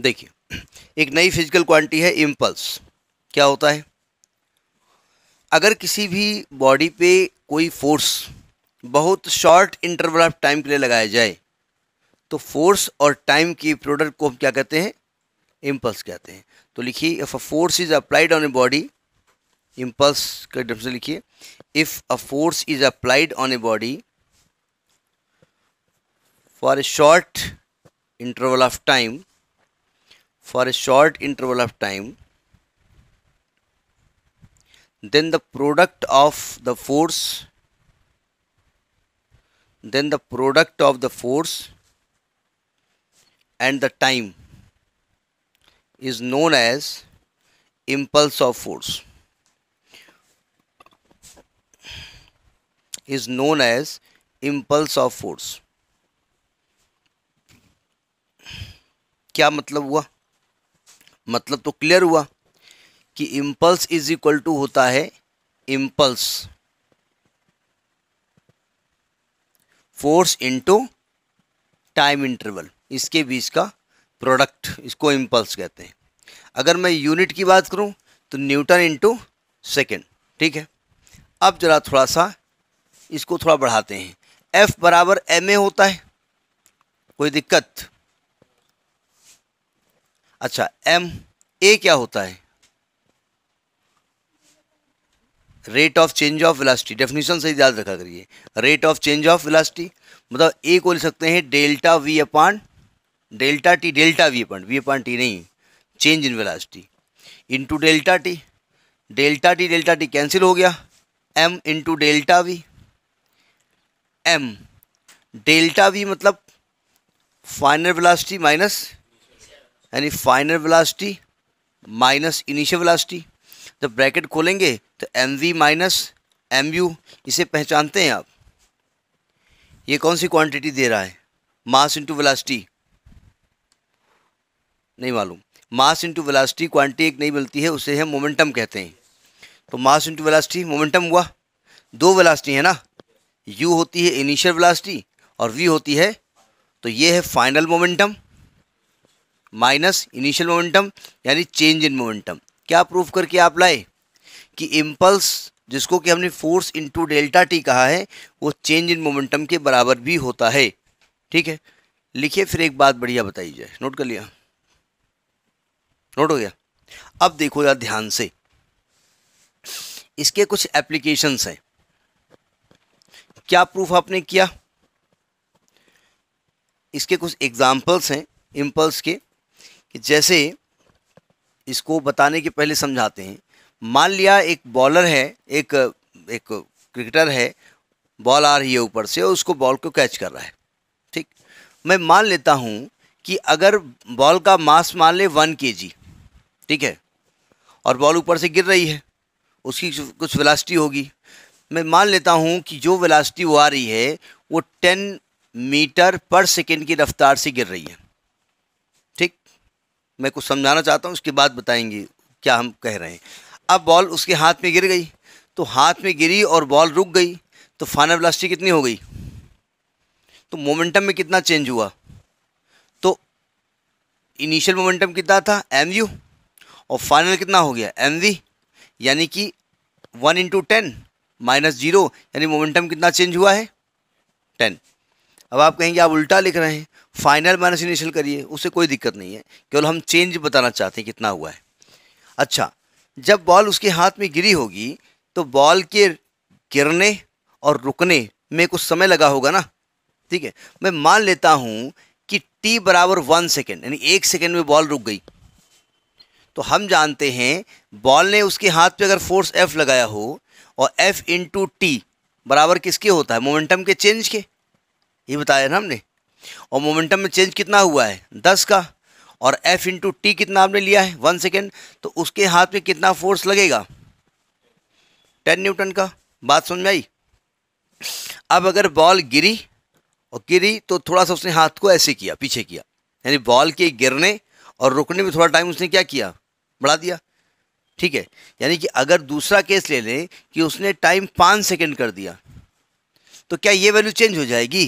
देखिए एक नई फिजिकल क्वांटिटी है इम्पल्स क्या होता है अगर किसी भी बॉडी पे कोई फोर्स बहुत शॉर्ट इंटरवल ऑफ टाइम के लिए लगाया जाए तो फोर्स और टाइम की प्रोडक्ट को हम क्या कहते हैं इम्पल्स कहते हैं तो लिखिए if a force is applied on a body impulse के डर से लिखिए if a force is applied on a body for a short interval of time for a short interval of time then the product of the force then the product of the force and the time is known as impulse of force is known as impulse of force क्या मतलब हुआ मतलब तो clear हुआ कि impulse is equal to होता है impulse force into time interval इसके बीच का प्रोडक्ट इसको इम्पल्स कहते हैं अगर मैं यूनिट की बात करूं तो न्यूटन इंटू सेकेंड ठीक है अब जरा थोड़ा सा इसको थोड़ा बढ़ाते हैं एफ बराबर एम ए होता है कोई दिक्कत अच्छा एम ए क्या होता है rate of change of velocity definition से याद रखा करिए rate of change of velocity मतलब ए को ले सकते हैं delta V upon delta T delta V upon V upon T नहीं change in in into delta T delta T delta T cancel हो गया M into delta V M delta V मतलब final velocity minus यानी final velocity minus initial velocity जब bracket खोलेंगे तो M V minus M U इसे पहचानते हैं आप ये कौन सी क्वांटिटी दे रहा है मास इंटू वेलोसिटी नहीं मालूम मास इंटू वेलोसिटी क्वांटिटी एक नहीं मिलती है उसे हम मोमेंटम कहते हैं तो मास इंटू वेलोसिटी मोमेंटम हुआ दो वेलोसिटी है ना यू होती है इनिशियल वेलासिटी और वी होती है तो ये है final momentum minus initial momentum यानी चेंज इन मोमेंटम क्या प्रूफ करके आप लाए कि इम्पल्स जिसको कि हमने फोर्स इनटू डेल्टा टी कहा है वो चेंज इन मोमेंटम के बराबर भी होता है ठीक है लिखिए फिर एक बात बढ़िया बताई जाए नोट कर लिया नोट हो गया अब देखो यार ध्यान से इसके कुछ एप्लीकेशंस हैं क्या प्रूफ आपने किया इसके कुछ एग्जाम्पल्स हैं इम्पल्स के कि जैसे इसको बताने के पहले समझाते हैं मान लिया एक बॉलर है एक एक क्रिकेटर है बॉल आ रही है ऊपर से और उसको बॉल को कैच कर रहा है ठीक मैं मान लेता हूँ कि अगर बॉल का मास मान ले वन के ठीक है और बॉल ऊपर से गिर रही है उसकी कुछ वेलासिटी होगी मैं मान लेता हूँ कि जो वेलासिटी वो आ रही है वो टेन मीटर पर सेकेंड की रफ्तार से गिर रही है मैं कुछ समझाना चाहता हूँ उसके बाद बताएंगे क्या हम कह रहे हैं अब बॉल उसके हाथ में गिर गई तो हाथ में गिरी और बॉल रुक गई तो फाइनल वेलोसिटी कितनी हो गई तो मोमेंटम में कितना चेंज हुआ तो इनिशियल मोमेंटम कितना था एम यू और फाइनल कितना हो गया एम वी यानी कि one into ten minus zero यानी मोमेंटम कितना चेंज हुआ है टेन अब आप कहेंगे आप उल्टा लिख रहे हैं फाइनल माइनस इनिशियल करिए उससे कोई दिक्कत नहीं है केवल हम चेंज बताना चाहते हैं कितना हुआ है अच्छा जब बॉल उसके हाथ में गिरी होगी तो बॉल के गिरने और रुकने में कुछ समय लगा होगा ना ठीक है मैं मान लेता हूँ कि टी बराबर वन सेकेंड यानी एक सेकेंड में बॉल रुक गई तो हम जानते हैं बॉल ने उसके हाथ पे अगर फोर्स एफ लगाया हो और एफ इंटू टी बराबर किसके होता है मोमेंटम के चेंज के ये बताया ना हमने और मोमेंटम में चेंज कितना हुआ है दस का और एफ इंटू टी कितना आपने लिया है वन सेकेंड तो उसके हाथ में कितना फोर्स लगेगा टेन न्यूटन का बात समझ में आई अब अगर बॉल गिरी और गिरी तो थोड़ा सा उसने हाथ को ऐसे किया पीछे किया यानी बॉल के गिरने और रुकने में थोड़ा टाइम उसने क्या किया बढ़ा दिया ठीक है यानी कि अगर दूसरा केस ले लें कि उसने टाइम पाँच सेकेंड कर दिया तो क्या ये वैल्यू चेंज हो जाएगी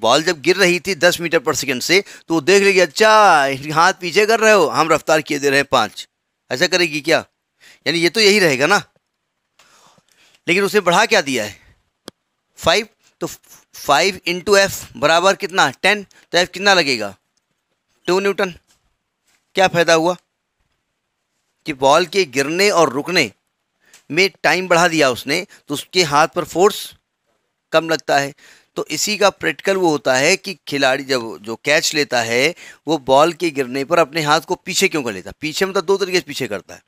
बॉल जब गिर रही थी दस मीटर पर सेकेंड से तो वो देख लेगी अच्छा हाथ पीछे कर रहे हो हम रफ्तार किए दे रहे हैं पाँच ऐसा करेगी क्या यानी ये तो यही रहेगा ना लेकिन उसने बढ़ा क्या दिया है फाइव तो फाइव इंटू एफ बराबर कितना टेन तो एफ कितना लगेगा टू न्यूटन क्या फ़ायदा हुआ कि बॉल के गिरने और रुकने में टाइम बढ़ा दिया उसने तो उसके हाथ पर फोर्स कम लगता है तो इसी का प्रैक्टिकल वो होता है कि खिलाड़ी जब जो कैच लेता है वो बॉल के गिरने पर अपने हाथ को पीछे क्यों कर लेता है पीछे मतलब दो तरीके से पीछे करता है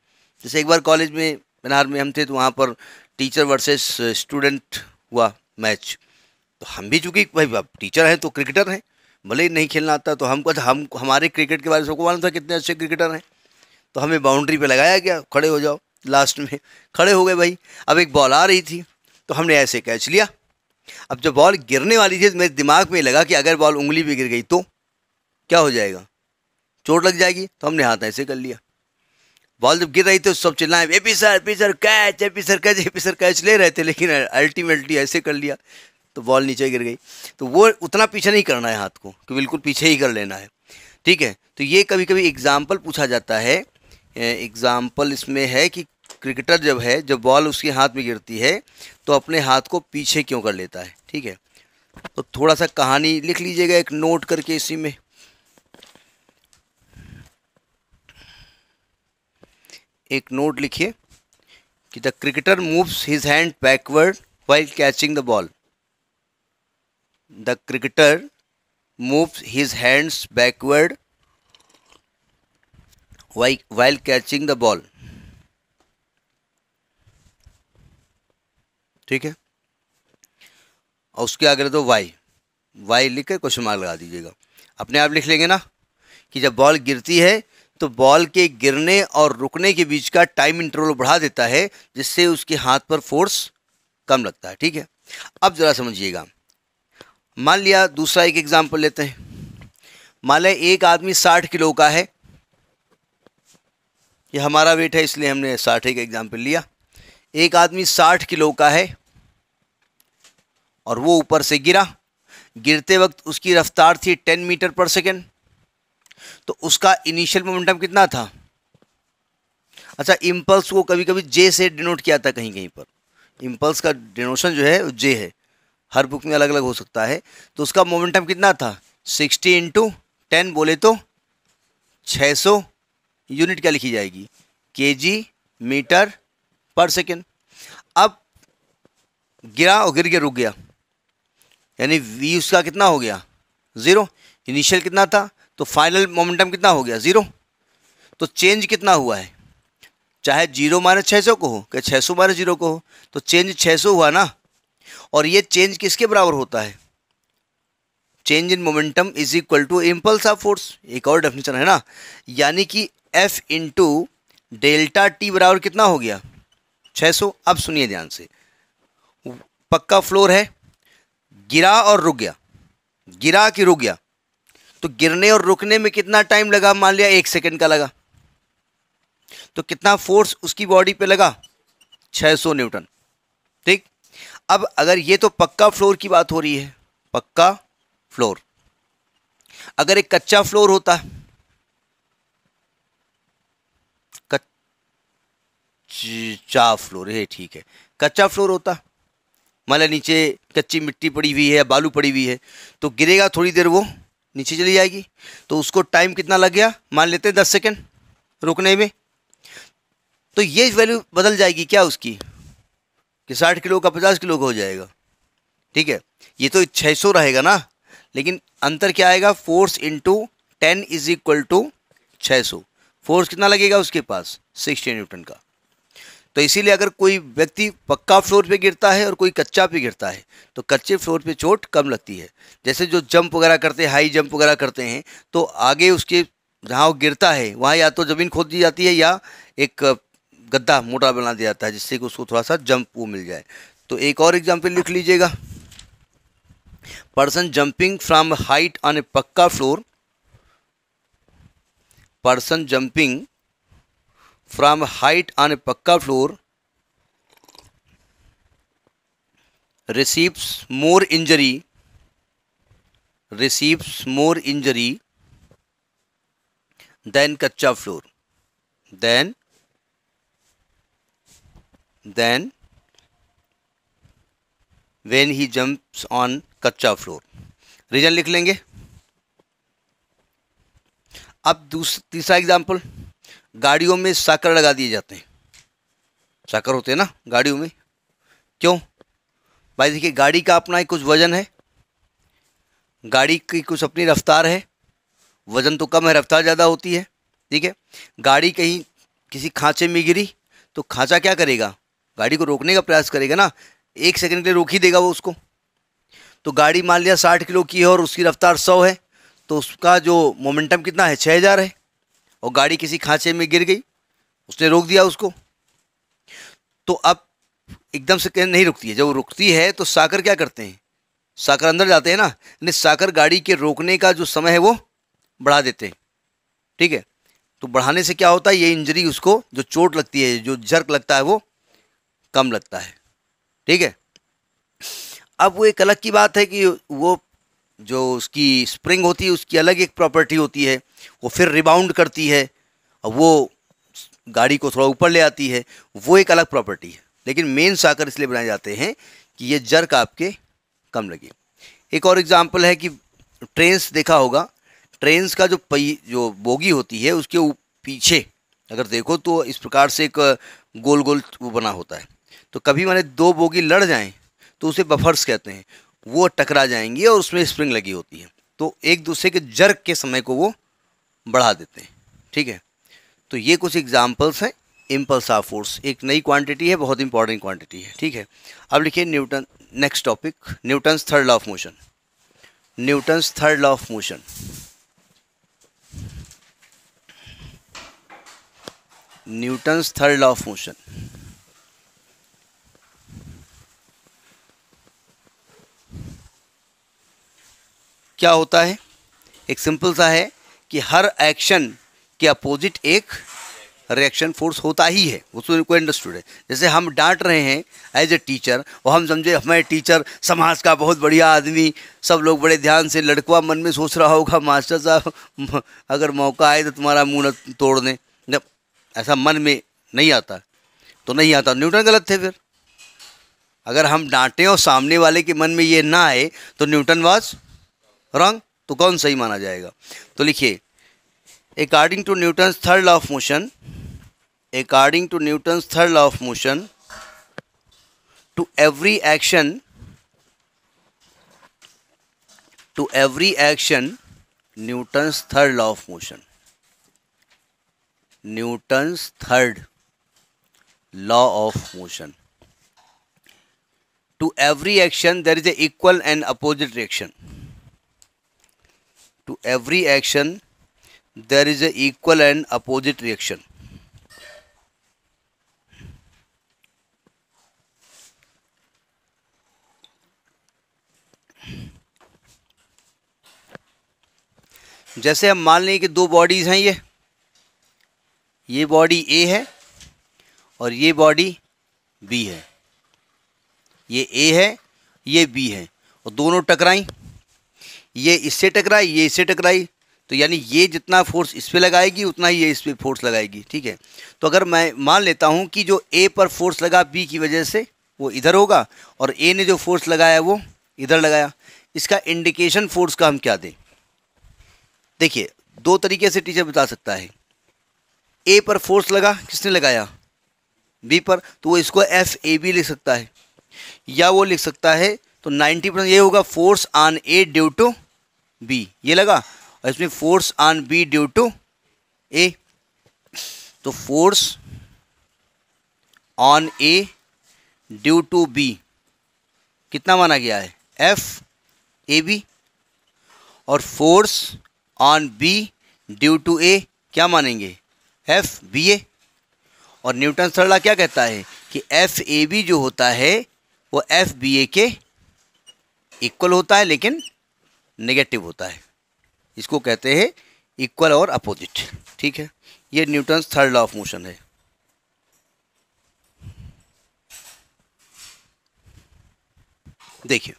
जैसे एक बार कॉलेज में बिहार में हम थे तो वहाँ पर टीचर वर्सेस स्टूडेंट हुआ मैच तो हम भी चूँकि भाई टीचर हैं तो क्रिकेटर हैं भले ही नहीं खेलना आता तो हमको हम हमारे क्रिकेट के बारे में सबको मालूम था कितने अच्छे क्रिकेटर हैं तो हमें बाउंड्री पे लगाया गया खड़े हो जाओ लास्ट में खड़े हो गए भाई अब एक बॉल आ रही थी तो हमने ऐसे कैच लिया अब जब बॉल गिरने वाली थी मेरे दिमाग में लगा कि अगर बॉल उंगली भी गिर गई तो क्या हो जाएगा चोट लग जाएगी तो हमने हाथ ऐसे कर लिया बॉल जब गिर रही थी सब चिल्लाए A P sir P sir catch A P sir catch A P sir catch ले रहे थे लेकिन अल्टीमेटली ऐसे कर लिया तो बॉल नीचे गिर गई तो वो उतना पीछे नहीं करना है हाथ को कि बिल्कुल पीछे ही कर लेना है ठीक है तो ये कभी कभी एग्ज़ाम्पल पूछा जाता है एग्ज़ाम्पल इसमें है कि क्रिकेटर जब है जब बॉल उसके हाथ में गिरती है तो अपने हाथ को पीछे क्यों कर लेता है ठीक है तो थोड़ा सा कहानी लिख लीजिएगा एक नोट करके इसी में एक नोट लिखिए कि the cricketer moves his hand backward while catching the ball the cricketer moves his hands backward while catching the ball ठीक है और उसके आगे तो वाई वाई लिख कर क्वेश्चन मार्क लगा दीजिएगा अपने आप लिख लेंगे ना कि जब बॉल गिरती है तो बॉल के गिरने और रुकने के बीच का टाइम इंटरवल बढ़ा देता है जिससे उसके हाथ पर फोर्स कम लगता है ठीक है अब ज़रा समझिएगा मान लिया दूसरा एक एग्जाम्पल लेते हैं मान लिया एक आदमी साठ किलो का है ये हमारा वेट है इसलिए हमने साठ एक एग्जाम्पल लिया एक आदमी साठ किलो का है और वो ऊपर से गिरा गिरते वक्त उसकी रफ्तार थी टेन मीटर पर सेकेंड तो उसका इनिशियल मोमेंटम कितना था अच्छा इम्पल्स को कभी कभी जे से डिनोट किया था कहीं कहीं पर इम्पल्स का डिनोशन जो है जे है हर बुक में अलग अलग हो सकता है तो उसका मोमेंटम कितना था सिक्सटी इंटू टेन बोले तो छः सौ यूनिट क्या लिखी जाएगी के जी मीटर पर सेकेंड अब गिरा और गिर के रुक गया यानी वी उसका कितना हो गया ज़ीरो इनिशियल कितना था तो फाइनल मोमेंटम कितना हो गया ज़ीरो तो चेंज कितना हुआ है चाहे जीरो माइनस छः सौ को हो क्या छः सौ माइनस जीरो को हो तो चेंज छः सौ हुआ ना और ये चेंज किसके बराबर होता है change in momentum is equal to impulse of force एक और डेफिनेशन है ना यानी कि एफ इंटू डेल्टा टी बराबर कितना हो गया 600 अब सुनिए ध्यान से पक्का फ्लोर है गिरा और रुक गया गिरा कि रुक गया तो गिरने और रुकने में कितना टाइम लगा मान लिया एक सेकंड का लगा तो कितना फोर्स उसकी बॉडी पे लगा 600 न्यूटन ठीक अब अगर ये तो पक्का फ्लोर की बात हो रही है पक्का फ्लोर अगर एक कच्चा फ्लोर होता है कच्चा फ्लोर है ठीक है कच्चा फ्लोर होता लिया नीचे कच्ची मिट्टी पड़ी हुई है बालू पड़ी हुई है तो गिरेगा थोड़ी देर वो नीचे चली जाएगी तो उसको टाइम कितना लग गया मान लेते हैं दस सेकेंड रुकने में तो ये वैल्यू बदल जाएगी क्या उसकी कि साठ किलो का पचास किलो का हो जाएगा ठीक है ये तो छः सौ रहेगा ना लेकिन अंतर क्या आएगा force into ten is equal to छः सौ फोर्स कितना लगेगा उसके पास सिक्सटी न्यूटन का तो इसीलिए अगर कोई व्यक्ति पक्का फ्लोर पे गिरता है और कोई कच्चा पे गिरता है तो कच्चे फ्लोर पे चोट कम लगती है जैसे जो जंप वगैरह करते हैं हाई जंप वगैरह करते हैं तो आगे उसके जहाँ वो गिरता है वहाँ या तो ज़मीन खोद दी जाती है या एक गद्दा मोटा बना दिया जाता है जिससे कि उसको थोड़ा सा जंप वो मिल जाए तो एक और एग्जाम्पल लिख लीजिएगा person jumping from height on a पक्का floor person jumping from height on a pakka floor receives more injury receives more injury than kacha floor than then when he jumps on kachcha floor reason likh lenge अब दूसरा तीसरा example गाड़ियों में साकर लगा दिए जाते हैं साकर होते हैं ना गाड़ियों में क्यों भाई देखिए गाड़ी का अपना ही कुछ वज़न है गाड़ी की कुछ अपनी रफ्तार है वज़न तो कम है रफ्तार ज़्यादा होती है ठीक है गाड़ी कहीं किसी खांचे में गिरी तो खांचा क्या करेगा गाड़ी को रोकने का प्रयास करेगा ना एक सेकंड के लिए रोक ही देगा वो उसको तो गाड़ी मान लिया साठ किलो की है और उसकी रफ्तार सौ है तो उसका जो मोमेंटम कितना है छः हज़ार है और गाड़ी किसी खांचे में गिर गई उसने रोक दिया उसको तो अब एकदम से नहीं रुकती है जब रुकती है तो साकर क्या करते हैं साकर अंदर जाते हैं ना नहीं साकर गाड़ी के रोकने का जो समय है वो बढ़ा देते हैं ठीक है तो बढ़ाने से क्या होता है ये इंजरी उसको जो चोट लगती है जो झर्क लगता है वो कम लगता है ठीक है अब वो एक अलग की बात है कि वो जो उसकी स्प्रिंग होती है उसकी अलग एक प्रॉपर्टी होती है वो फिर रिबाउंड करती है और वो गाड़ी को थोड़ा ऊपर ले आती है वो एक अलग प्रॉपर्टी है लेकिन मेन साकर इसलिए बनाए जाते हैं कि ये जर्क आपके कम लगे एक और एग्जाम्पल है कि ट्रेन्स देखा होगा ट्रेन्स का जो पई जो बोगी होती है उसके पीछे अगर देखो तो इस प्रकार से एक गोल गोल वो बना होता है तो कभी मैंने दो बोगी लड़ जाएँ तो उसे बफर्स कहते हैं वो टकरा जाएंगी और उसमें स्प्रिंग लगी होती है तो एक दूसरे के जर्क के समय को वो बढ़ा देते हैं ठीक है तो ये कुछ एग्जाम्पल्स हैं इम्पल्स ऑफ फोर्स एक नई क्वांटिटी है बहुत इंपॉर्टेंट क्वांटिटी है ठीक है अब लिखिए Newton next topic Newton's third law of motion Newton's third law of motion Newton's third law of motion क्या होता है एक सिंपल सा है कि हर एक्शन के अपोजिट एक रिएक्शन फोर्स होता ही है उसमें कोई अंडरस्टूड है जैसे हम डांट रहे हैं एज ए टीचर और हम समझे हमारे टीचर समाज का बहुत बढ़िया आदमी सब लोग बड़े ध्यान से लड़कवा मन में सोच रहा होगा मास्टर साहब अगर मौका आए तो तुम्हारा मुँह न तोड़ दें जब ऐसा मन में नहीं आता तो नहीं आता न्यूटन गलत थे फिर अगर हम डांटें और सामने वाले के मन में ये ना आए तो न्यूटन वाज रॉन्ग तो कौन सही माना जाएगा तो लिखिए according to Newton third law of motion according to Newton third law of motion to every action to every action Newton's third law of motion Newton's third law of motion to every action there is a equal and opposite reaction to every action there is a equal and opposite reaction जैसे हम मान लें कि दो bodies हैं ये ये body ए है और ये बॉडी बी है ये ए है ये बी है और दोनों टकराई ये इससे टकराई ये इससे टकराई तो यानी ये जितना फोर्स इस पर लगाएगी उतना ही ये इस पर फोर्स लगाएगी ठीक है तो अगर मैं मान लेता हूँ कि जो ए पर फोर्स लगा बी की वजह से वो इधर होगा और ए ने जो फोर्स लगाया वो इधर लगाया इसका इंडिकेशन फोर्स का हम क्या दें देखिए दो तरीके से टीचर बता सकता है ए पर फोर्स लगा किसने लगाया बी पर तो वो इसको एफ ए बी लिख सकता है या वो लिख सकता है तो 90 परसेंट ये होगा force on A due to B ये लगा और इसमें force on B due to A तो force on A due to B कितना माना गया है एफ ए बी और force on B due to A क्या मानेंगे एफ बी ए और न्यूटन सरला क्या कहता है कि एफ ए बी जो होता है वो एफ बी ए के इक्वल होता है लेकिन नेगेटिव होता है इसको कहते हैं इक्वल और अपोजिट ठीक है ये Newton third law of motion है देखिए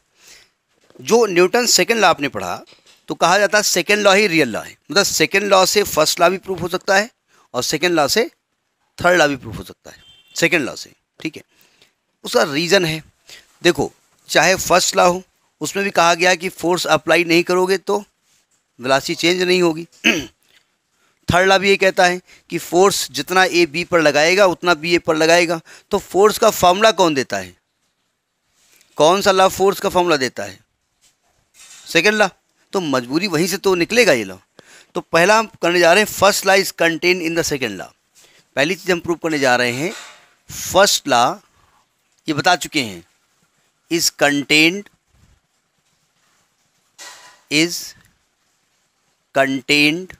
जो न्यूटन सेकेंड लॉ आपने पढ़ा तो कहा जाता है सेकेंड लॉ ही रियल लॉ है मतलब सेकेंड लॉ से फर्स्ट लॉ भी प्रूफ हो सकता है और सेकेंड लॉ से थर्ड लॉ भी प्रूफ हो सकता है सेकेंड लॉ से ठीक है उसका रीज़न है देखो चाहे फर्स्ट लॉ हो उसमें भी कहा गया कि फोर्स अप्लाई नहीं करोगे तो वेलासिटी चेंज नहीं होगी थर्ड लॉ भी ये कहता है कि फोर्स जितना ए बी पर लगाएगा उतना बी ए पर लगाएगा तो फोर्स का फॉर्मूला कौन देता है कौन सा लॉ फोर्स का फॉर्मूला देता है सेकेंड लॉ तो मजबूरी वहीं से तो निकलेगा ये लॉ तो पहला हम करने जा रहे हैं first law is contain in the second law पहली चीज़ हम प्रूव करने जा रहे हैं फर्स्ट लॉ ये बता चुके हैं is contained is contained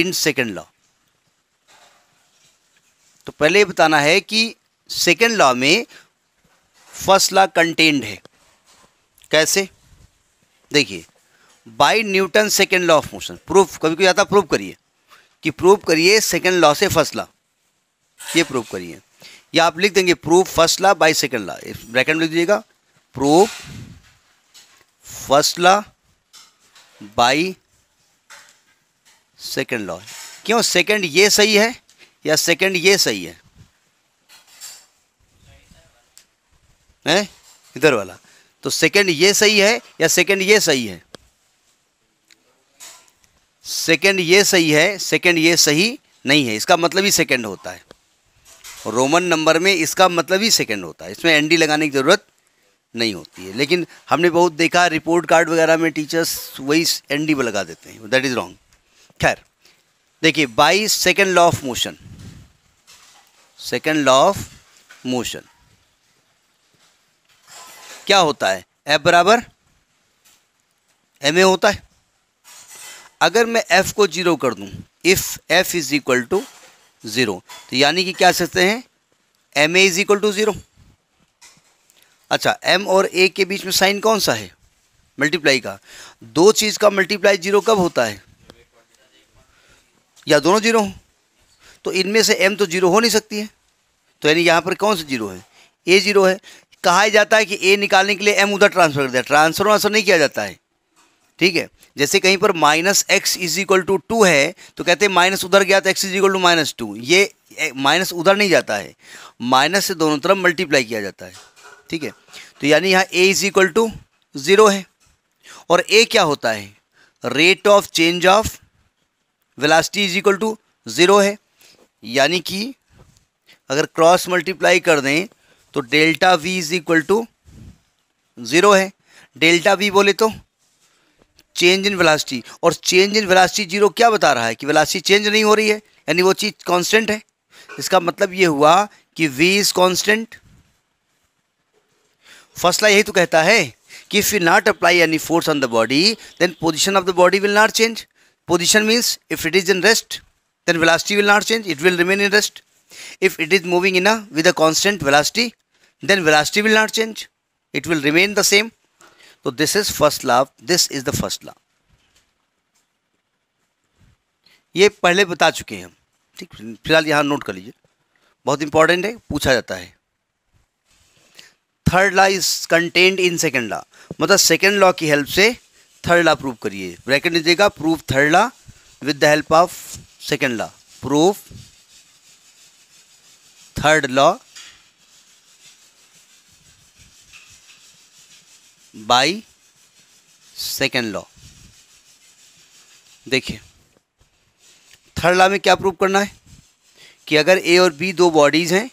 in second law तो पहले बताना है कि सेकेंड लॉ में फर्स्ट लॉ कंटेन्ड है कैसे देखिए by Newton second law of motion proof कभी कोई आता प्रूफ करिए कि प्रूफ करिए सेकेंड लॉ से फर्स्ट लॉ ये प्रूफ करिए या आप लिख देंगे proof first law by second law bracket में लिख दीजिएगा proof first law by second law क्यों सेकेंड ये सही है या सेकेंड ये सही है इधर वाला तो सेकेंड ये सही है या सेकेंड ये सही है सेकेंड ये सही है सेकेंड ये सही नहीं है इसका मतलब ही सेकेंड होता है रोमन नंबर में इसका मतलब ही सेकेंड होता है इसमें एनडी लगाने की ज़रूरत नहीं होती है लेकिन हमने बहुत देखा रिपोर्ट कार्ड वगैरह में टीचर्स वही एन डी लगा देते हैं दैट इज़ रॉन्ग खैर देखिए by second law of motion second law of motion क्या होता है एफ बराबर एम ए होता है अगर मैं एफ को जीरो कर दूं if F is equal to zero तो यानी कि क्या सकते हैं M A is equal to zero अच्छा एम और ए के बीच में साइन कौन सा है मल्टीप्लाई का दो चीज़ का मल्टीप्लाई जीरो कब होता है या दोनों जीरो हों तो इनमें से एम तो जीरो हो नहीं सकती है तो यानी यहाँ पर कौन सा जीरो है ए जीरो है कहा जाता है कि ए निकालने के लिए एम उधर ट्रांसफर कर दिया ट्रांसफर वांसफर नहीं किया जाता है ठीक है जैसे कहीं पर minus X is equal to two है तो कहते हैं माइनस उधर गया तो X is equal to minus two ये माइनस उधर नहीं जाता है माइनस से दोनों तरफ मल्टीप्लाई किया जाता है ठीक है तो यानी यहाँ A is equal to zero है और ए क्या होता है rate of change of velocity is equal to zero है यानी कि अगर क्रॉस मल्टीप्लाई कर दें तो delta V is equal to zero है डेल्टा वी बोले तो चेंज इन वेलासिटी और चेंज इन वेलासिटी जीरो क्या बता रहा है कि वेलासिटी चेंज नहीं हो रही है यानी वो चीज़ कांस्टेंट है इसका मतलब ये हुआ कि V is constant first law यही तो कहता है कि if you not apply any force on the body then position of the body will not change position means if it is in rest then velocity will not change it will remain in rest if it is moving in a with a constant velocity then velocity will not change it will remain the same तो this is first law this is the first law ये पहले बता चुके हैं हम ठीक फिलहाल यहाँ नोट कर लीजिए बहुत इंपॉर्टेंट है पूछा जाता है third law is content in second law मतलब सेकेंड लॉ की हेल्प से थर्ड लॉ प्रूव करिए ब्रैकेट लीजिएगा proof third law with the help of second law proof third law by second law देखिए थर्ड लॉ में क्या prove करना है कि अगर ए और बी दो बॉडीज़ हैं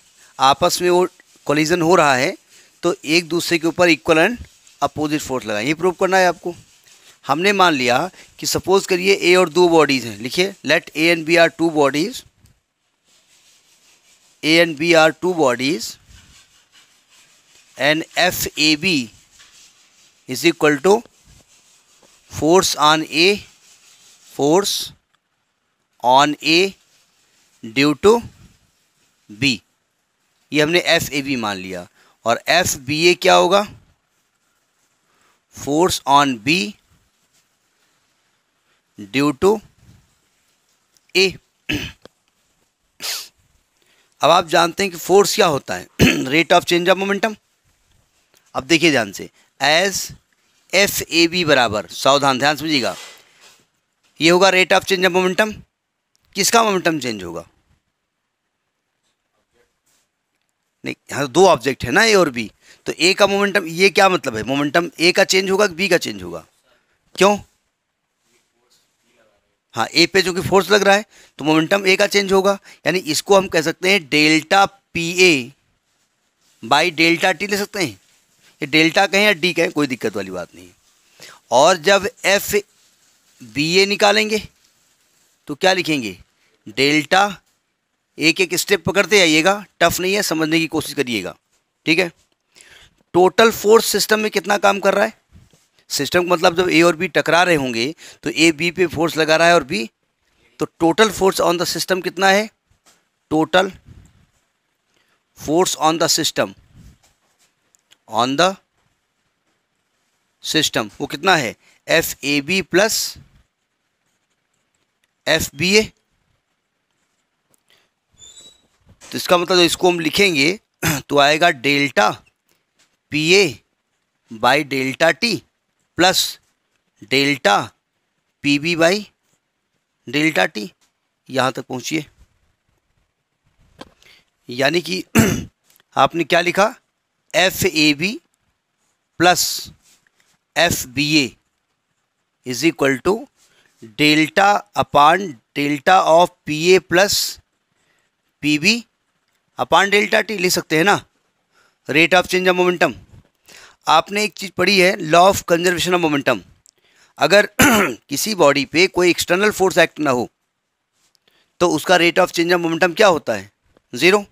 आपस में वो कोलिजन हो रहा है तो एक दूसरे के ऊपर इक्वल एंड अपोजिट फोर्स लगा ये प्रूव करना है आपको हमने मान लिया कि सपोज करिए ए और दो बॉडीज हैं लिखिए let A and B are two bodies A and B are two bodies and F A B is equal to force on A force on A due to B ये हमने F A B मान लिया और F B A क्या होगा force on B due to A अब आप जानते हैं कि फोर्स क्या होता है rate of change of momentum अब देखिए ध्यान से एस एफ ए बी बराबर सावधान ध्यान समझिएगा ये होगा rate of change of momentum किसका मोमेंटम चेंज होगा नहीं यहाँ तो दो ऑब्जेक्ट है ना ए और बी तो ए का मोमेंटम ये क्या मतलब है मोमेंटम ए का चेंज होगा कि बी का चेंज होगा क्यों हाँ ए पे जो कि फोर्स लग रहा है तो मोमेंटम ए का चेंज होगा यानी इसको हम कह सकते हैं delta P A by delta T ले सकते हैं ये डेल्टा कहें या डी कहें कोई दिक्कत वाली बात नहीं और जब एफ बी ए निकालेंगे तो क्या लिखेंगे डेल्टा एक एक स्टेप पकड़ते जाइएगा टफ नहीं है समझने की कोशिश करिएगा ठीक है टोटल फोर्स सिस्टम में कितना काम कर रहा है सिस्टम का मतलब जब ए और बी टकरा रहे होंगे तो ए बी पे फोर्स लगा रहा है और बी तो total force on the system कितना है total force on the system on the system वो कितना है F A B plus F B A तो इसका मतलब इसको हम लिखेंगे तो आएगा delta P A by delta T plus delta P B by delta T यहाँ तक पहुँचिए यानी कि आपने क्या लिखा F A B plus F B A is equal to delta upon delta of P A plus P B upon delta T ले सकते हैं ना rate of change of momentum आपने एक चीज़ पढ़ी है law of conservation of momentum अगर किसी बॉडी पे कोई एक्सटर्नल फोर्स एक्ट ना हो तो उसका rate of change of momentum क्या होता है zero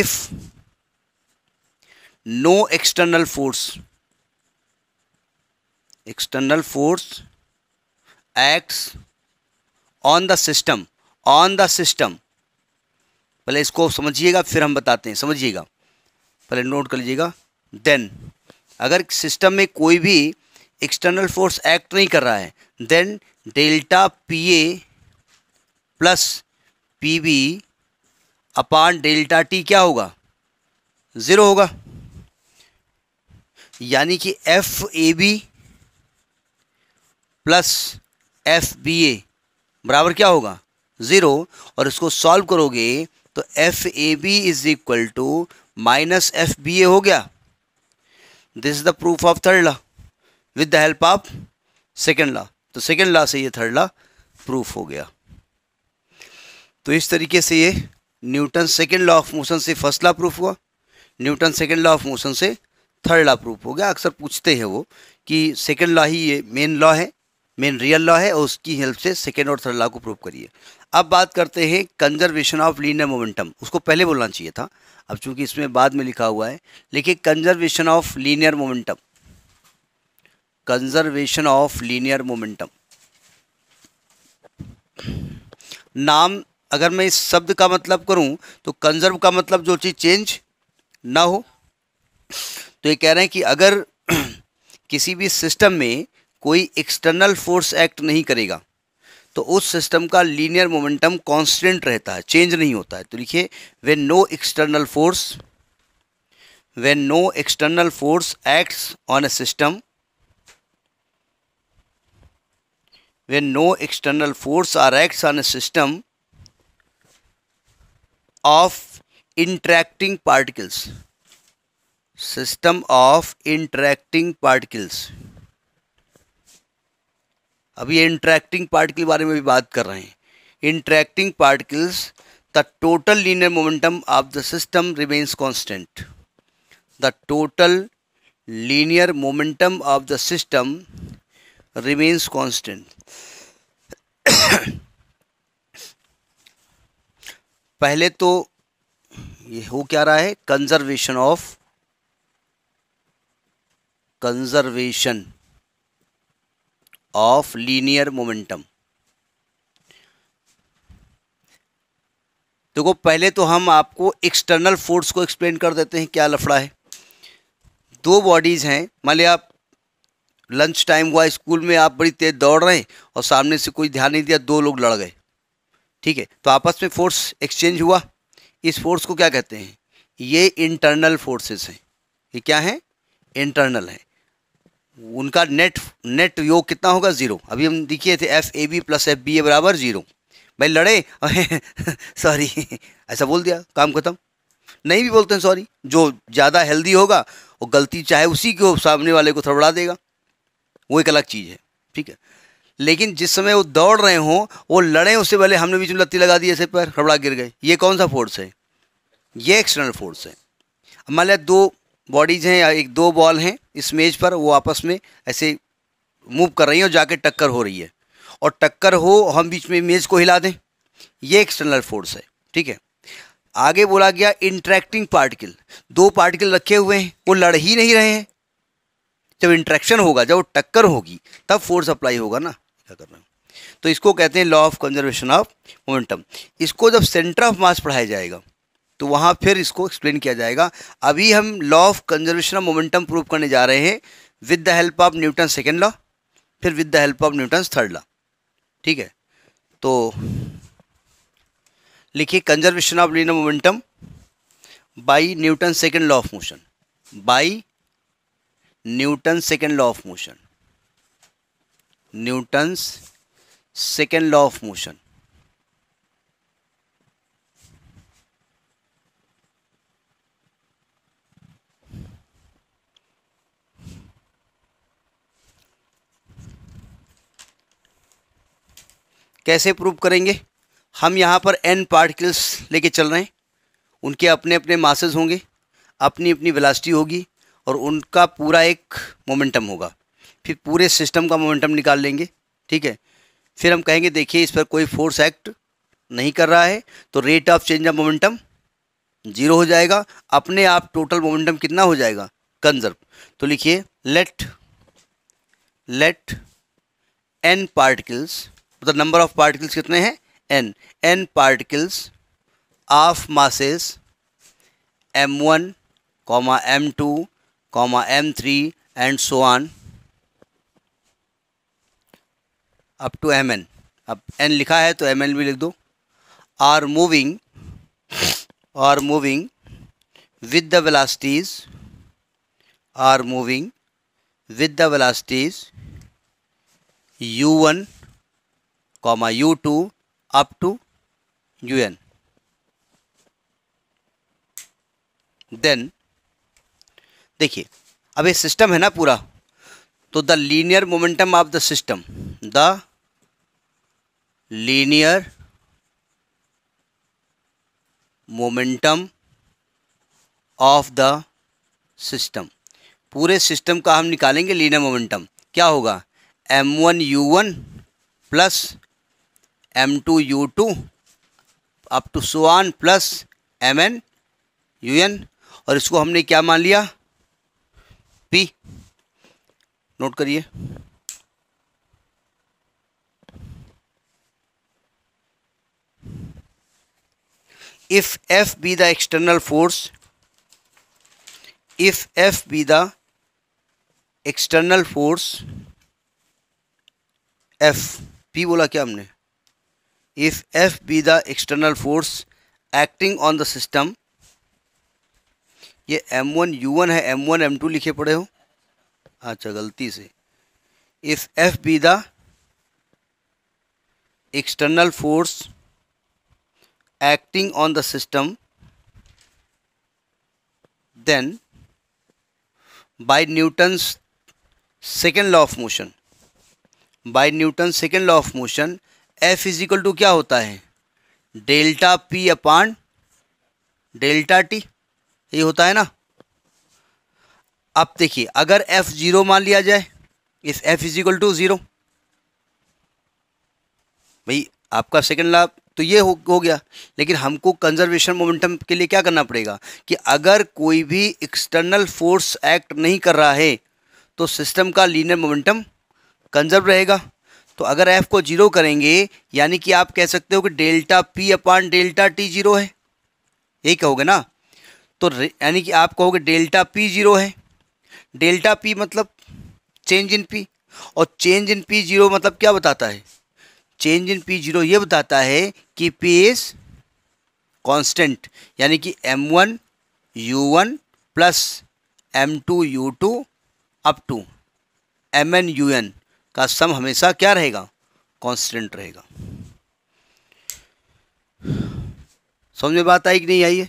if no external force external force act on the system on the system पहले इसको समझिएगा फिर हम बताते हैं समझिएगा पहले नोट कर लीजिएगा देन अगर सिस्टम में कोई भी एक्सटर्नल फोर्स एक्ट नहीं कर रहा है then delta P A plus P B upon delta T क्या होगा ज़ीरो होगा यानी कि F A B plus F B A बराबर क्या होगा ज़ीरो और इसको सॉल्व करोगे तो F A B is equal to minus F B A हो गया this is the proof of third law with the help of second law तो सेकेंड लॉ से ये थर्ड लॉ प्रूफ हो गया तो इस तरीके से ये Newton second law of motion से फर्स्ट लॉ प्रूफ हुआ Newton second law of motion से थर्ड लॉ प्रूफ हो गया अक्सर पूछते हैं वो कि सेकेंड लॉ ही ये मेन लॉ है मेन रियल लॉ है और उसकी हेल्प से सेकेंड और थर्ड लॉ को प्रूफ करिए अब बात करते हैं कंजर्वेशन ऑफ लीनियर मोमेंटम उसको पहले बोलना चाहिए था अब चूंकि इसमें बाद में लिखा हुआ है लेकिन conservation of linear momentum conservation of linear momentum नाम अगर मैं इस शब्द का मतलब करूं तो कंजर्व का मतलब जो चीज़ चेंज ना हो तो ये कह रहे हैं कि अगर किसी भी सिस्टम में कोई एक्सटर्नल फोर्स एक्ट नहीं करेगा तो उस सिस्टम का लीनियर मोमेंटम कांस्टेंट रहता है चेंज नहीं होता है तो लिखिए when no external force when no external force acts on a system when no external force are acts on a system of interacting particles system of interacting particles अब ये interacting particle के बारे में भी बात कर रहे हैं interacting particles the total linear momentum of the system remains constant the total linear momentum of the system remains constant पहले तो ये हो क्या रहा है conservation of conservation of linear momentum देखो तो पहले तो हम आपको एक्सटर्नल फोर्स को एक्सप्लेन कर देते हैं क्या लफड़ा है दो बॉडीज़ हैं मान लिया आप लंच टाइम हुआ स्कूल में आप बड़ी तेज़ दौड़ रहे हैं और सामने से कोई ध्यान नहीं दिया दो लोग लड़ गए ठीक है तो आपस में फोर्स एक्सचेंज हुआ इस फोर्स को क्या कहते हैं ये इंटरनल फोर्सेस हैं ये क्या हैं इंटरनल हैं उनका नेट नेट योग कितना होगा ज़ीरो अभी हम देखिए थे F A B plus F B A बराबर ज़ीरो भाई लड़े सॉरी ऐसा बोल दिया काम ख़त्म नहीं भी बोलते हैं सॉरी जो ज़्यादा हेल्दी होगा वो गलती चाहे उसी को सामने वाले को थड़बड़ा देगा वो एक अलग चीज़ है ठीक है लेकिन जिस समय वो दौड़ रहे हों वो लड़े उससे पहले हमने बीच में लत्ती लगा दी ऐसे पर खबड़ा गिर गए ये कौन सा फोर्स है ये एक्सटर्नल फोर्स है मान लिया दो बॉडीज हैं या एक दो बॉल हैं इस मेज पर वो आपस में ऐसे मूव कर रही हैं और जाके टक्कर हो रही है और टक्कर हो हम बीच में मेज को हिला दें ये एक्सटर्नल फोर्स है ठीक है आगे बोला गया इंट्रैक्टिंग पार्टिकल दो पार्टिकल रखे हुए हैं वो लड़ ही नहीं रहे हैं जब इंट्रैक्शन होगा जब टक्कर होगी तब फोर्स अप्लाई होगा ना क्या कर रहे हैं तो इसको कहते हैं law of conservation of momentum इसको जब सेंटर ऑफ मास पढ़ाया जाएगा तो वहाँ फिर इसको एक्सप्लेन किया जाएगा अभी हम law of conservation of momentum prove करने जा रहे हैं with the help of Newton second law फिर with the help of Newton third law ठीक है तो लिखिए conservation of linear momentum by Newton second law of motion by Newton second law of motion Newton's second law of motion कैसे prove करेंगे हम यहाँ पर एन पार्टिकल्स लेके चल रहे हैं उनके अपने अपने मासेज होंगे अपनी अपनी वेलासिटी होगी और उनका पूरा एक मोमेंटम होगा फिर पूरे सिस्टम का मोमेंटम निकाल लेंगे ठीक है फिर हम कहेंगे देखिए इस पर कोई फोर्स एक्ट नहीं कर रहा है तो rate of change of momentum zero हो जाएगा अपने आप टोटल मोमेंटम कितना हो जाएगा कंजर्व तो लिखिए लेट लेट एन पार्टिकल्स मतलब नंबर ऑफ पार्टिकल्स कितने हैं N N particles of masses M one comma M two comma M three and so on up to M N अब एन लिखा है तो एम एन भी लिख दो are moving are moving with the the are moving with the the U one comma U two up to U N then देखिए अब ये सिस्टम है ना पूरा तो the linear momentum of the system the linear momentum of the system पूरे system का हम निकालेंगे लीनियर मोमेंटम क्या होगा M one U one plus M two U two up to so on plus M N U N और इसको हमने क्या मान लिया पी नोट करिए if F be the external force if F be the external force F P बोला क्या हमने if F be the external force acting on the system ये M1 U1 है M1 M2 लिखे पड़े हो अच्छा गलती से if F be the external force acting on the system then by Newton's second law of motion by Newton's second law of motion F is equal to क्या होता है delta P upon delta T ये होता है ना अब देखिए अगर एफ जीरो मान लिया जाए इस एफ इजिकल टू ज़ीरो भाई आपका सेकंड लाभ तो ये हो, हो गया लेकिन हमको कंजर्वेशन मोमेंटम के लिए क्या करना पड़ेगा कि अगर कोई भी एक्सटर्नल फोर्स एक्ट नहीं कर रहा है तो सिस्टम का लीनियर मोमेंटम कंजर्व रहेगा तो अगर एफ को जीरो करेंगे यानी कि आप कह सकते हो कि delta P upon delta T zero है यही कहोगे ना तो यानी कि आप कहोगे डेल्टा पी जीरो है डेल्टा पी मतलब चेंज इन पी और चेंज इन पी जीरो मतलब क्या बताता है चेंज इन पी जीरो ये बताता है कि पी इज कॉन्स्टेंट यानी कि M one U one plus M two U two up to M N U N का सम हमेशा क्या रहेगा कांस्टेंट रहेगा समझ में बात आई कि नहीं आई है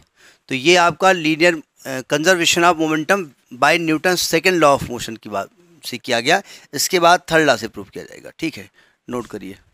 तो ये आपका linear conservation of momentum by Newton second law of motion की बात से किया गया इसके बाद थर्ड लॉ से प्रूव किया जाएगा ठीक है नोट करिए